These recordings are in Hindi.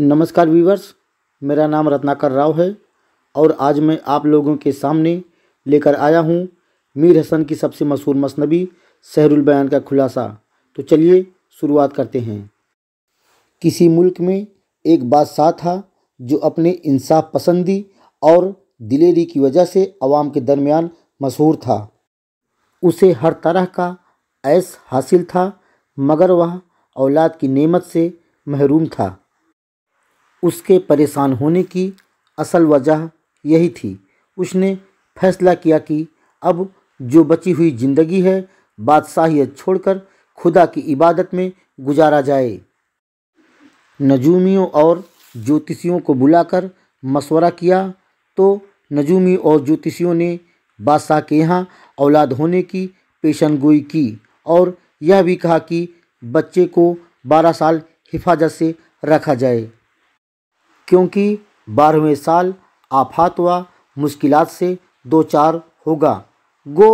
नमस्कार व्यूवर्स मेरा नाम रत्नाकर राव है और आज मैं आप लोगों के सामने लेकर आया हूँ मीर हसन की सबसे मशहूर मसनबी सहरुल बयान का खुलासा तो चलिए शुरुआत करते हैं किसी मुल्क में एक बादशाह था जो अपने इंसाफ पसंदी और दिलेरी की वजह से आवाम के दरमियान मशहूर था उसे हर तरह का ऐस हासिल था मगर वह औलाद की नेमत से महरूम था उसके परेशान होने की असल वजह यही थी उसने फैसला किया कि अब जो बची हुई जिंदगी है बादशाहियत छोड़कर खुदा की इबादत में गुजारा जाए नजूमियों और ज्योतिषियों को बुलाकर मशवरा किया तो नजूमी और ज्योतिषियों ने बादशाह के यहाँ औलाद होने की पेशन गोई की और यह भी कहा कि बच्चे को बारह साल हिफाजत से रखा जाए क्योंकि बारहवें साल आफात व मुश्किल से दो चार होगा गो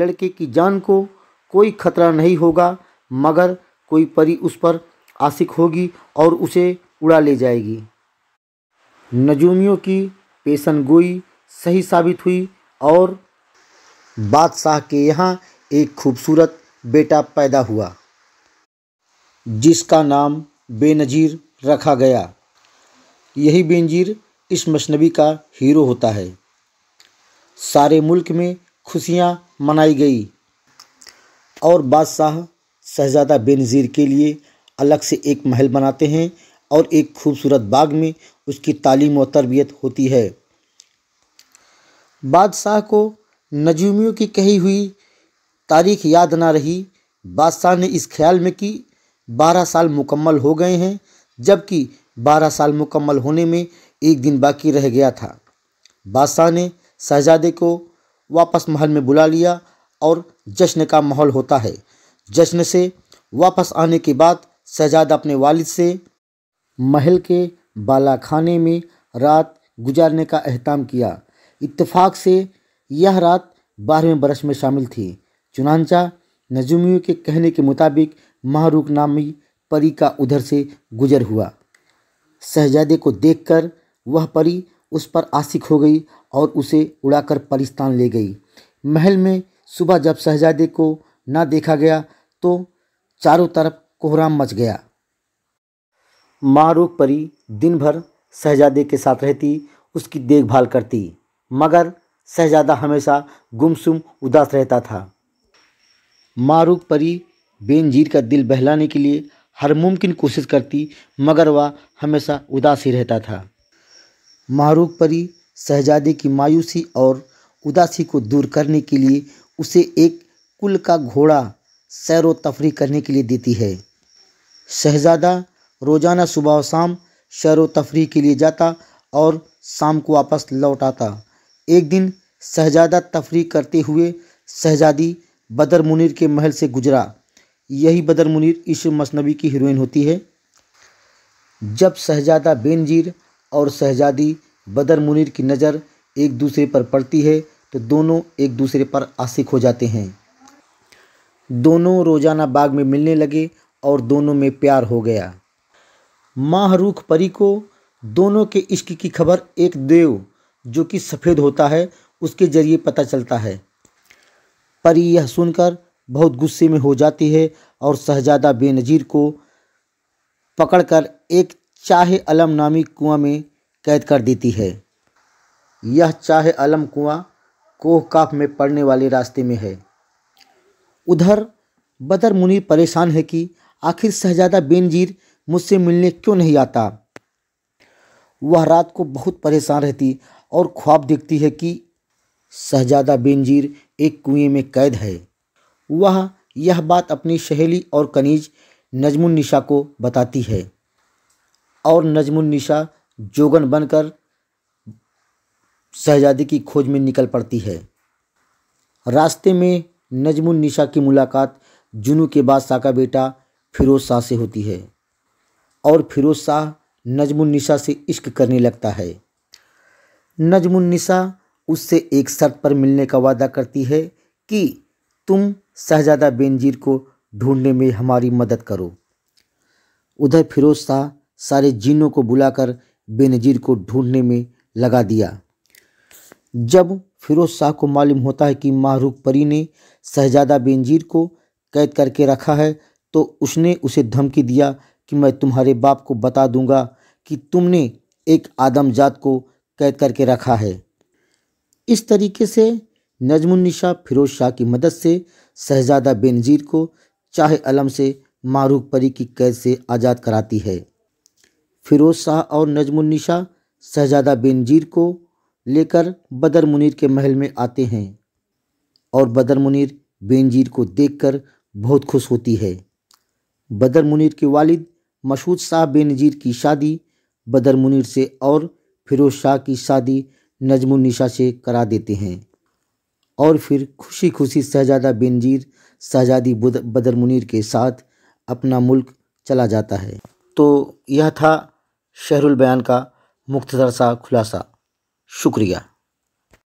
लड़के की जान को कोई खतरा नहीं होगा मगर कोई परी उस पर आशिक होगी और उसे उड़ा ले जाएगी नजूमियों की पेशन गोई सही साबित हुई और बादशाह के यहाँ एक खूबसूरत बेटा पैदा हुआ जिसका नाम बेनज़ीर रखा गया यही बेनजीर इस मशनबी का हीरो होता है सारे मुल्क में खुशियाँ मनाई गई और बादशाह शहज़ादा बेनज़ीर के लिए अलग से एक महल बनाते हैं और एक खूबसूरत बाग में उसकी तालीम और तरबियत होती है बादशाह को नजूमियों की कही हुई तारीख याद ना रही बादशाह ने इस ख्याल में कि बारह साल मुकम्मल हो गए हैं जबकि बारह साल मुकम्मल होने में एक दिन बाकी रह गया था बादशाह ने शहजादे को वापस महल में बुला लिया और जश्न का माहौल होता है जश्न से वापस आने के बाद शहजादा अपने वालिद से महल के बाला खाने में रात गुजारने का अहतमाम किया इत्तेफाक से यह रात बारहवें बरस में शामिल थी चुनानचा नजुमियों के कहने के मुताबिक महारूख नामी परी का उधर से गुजर हुआ शहजादे को देखकर वह परी उस पर आशिक हो गई और उसे उड़ाकर परिस्तान ले गई महल में सुबह जब शहजादे को ना देखा गया तो चारों तरफ कोहराम मच गया मारूक परी दिन भर शहजादे के साथ रहती उसकी देखभाल करती मगर शहजादा हमेशा गुमसुम उदास रहता था मारूक परी बेनजीर का दिल बहलाने के लिए हर मुमकिन कोशिश करती मगर वह हमेशा उदास ही रहता था मारूक परी शहजादे की मायूसी और उदासी को दूर करने के लिए उसे एक कुल का घोड़ा सैर व तफरी करने के लिए देती है शहजादा रोज़ाना सुबह और शाम सैर व तफरी के लिए जाता और शाम को वापस लौट आता एक दिन शहजादा तफरी करते हुए शहजादी बदर मुनिर के महल से गुजरा यही बदर मुनीर इस मसनबी की हीरोइन होती है जब शहजादा बेनजीर और शहजादी बदर मुनीर की नज़र एक दूसरे पर पड़ती है तो दोनों एक दूसरे पर आशिक हो जाते हैं दोनों रोज़ाना बाग में मिलने लगे और दोनों में प्यार हो गया माहरूख परी को दोनों के इश्क की खबर एक देव जो कि सफ़ेद होता है उसके ज़रिए पता चलता है परी यह सुनकर बहुत गुस्से में हो जाती है और शहजादा बेनज़ीर को पकड़कर एक चाहे अलम नामी कुआं में कैद कर देती है यह चाहे अलम कुआं कोहकाफ में पड़ने वाले रास्ते में है उधर बदर मुनीर परेशान है कि आखिर शहजादा बेनजीर मुझसे मिलने क्यों नहीं आता वह रात को बहुत परेशान रहती और ख्वाब देखती है कि शहजादा बेनजीर एक कुएं में कैद है वह यह बात अपनी सहेली और कनीज नजमुन्निशा को बताती है और नजमुन्निशा जोगन बनकर शहजादी की खोज में निकल पड़ती है रास्ते में नजमुन्निशा की मुलाकात जुनू के बादशाह का बेटा फिरोज शाह से होती है और फिरोज शाह नजमुन्निशा से इश्क करने लगता है नजमुन्निशा उससे एक शर्त पर मिलने का वादा करती है कि तुम शहजादा बेनजीर को ढूंढने में हमारी मदद करो उधर फिरोज शाह सारे जीनों को बुलाकर बेनजीर को ढूंढने में लगा दिया जब फिरोज शाह को मालूम होता है कि माहरूख परी ने शहजादा बेनजीर को कैद करके रखा है तो उसने उसे धमकी दिया कि मैं तुम्हारे बाप को बता दूंगा कि तुमने एक आदमजात को कैद करके रखा है इस तरीके से नजमुनिशा फिरोज शाह की मदद से शहजादा बेनज़ीर को चाहे अलम से मारूक परी की कैद से आज़ाद कराती है फिरोज शाह और नजमुनिशा शहजादा बेनज़ीर को लेकर बदर मुनीर के महल में आते हैं और बदर मुनीर बेनज़ीर को देखकर बहुत खुश होती है बदर मुनीर के वालिद मशहूद शाह बेनज़ीर की शादी बदर मुनीर से और फिरोज शाह की शादी नजमुनिशा से करा देते हैं और फिर खुशी खुशी शहजादा बेनज़ीर शहजादी बदर मुनीर के साथ अपना मुल्क चला जाता है तो यह था शहरुल बयान का मुख्तसर सा खुलासा शुक्रिया